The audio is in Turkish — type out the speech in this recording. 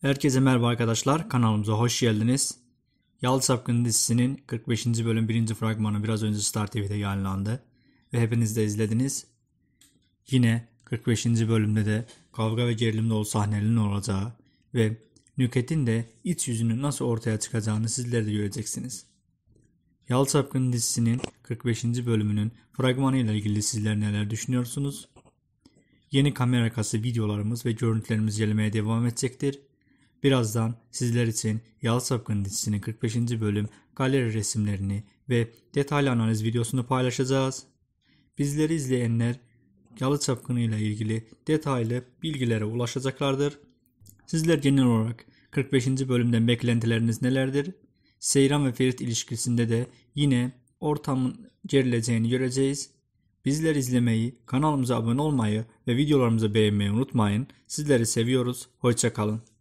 Herkese merhaba arkadaşlar. Kanalımıza hoş geldiniz. Yalı Sapkın dizisinin 45. bölüm 1. fragmanı biraz önce Star TV'de yayınlandı. Ve hepiniz de izlediniz. Yine 45. bölümde de kavga ve gerilim dolu sahnelerin olacağı ve Nüket'in de iç yüzünü nasıl ortaya çıkacağını sizler de göreceksiniz. Yalı Sapkın dizisinin 45. bölümünün fragmanı ile ilgili sizler neler düşünüyorsunuz? Yeni kamera videolarımız ve görüntülerimiz gelmeye devam edecektir. Birazdan sizler için Yalı Sapkın dizisinin 45. bölüm galeri resimlerini ve detaylı analiz videosunu paylaşacağız. Bizleri izleyenler Yalı Çapkını ile ilgili detaylı bilgilere ulaşacaklardır. Sizler genel olarak 45. bölümden beklentileriniz nelerdir? Seyran ve Ferit ilişkisinde de yine ortamın gerileceğini göreceğiz. Bizler izlemeyi, kanalımıza abone olmayı ve videolarımızı beğenmeyi unutmayın. Sizleri seviyoruz. Hoşçakalın.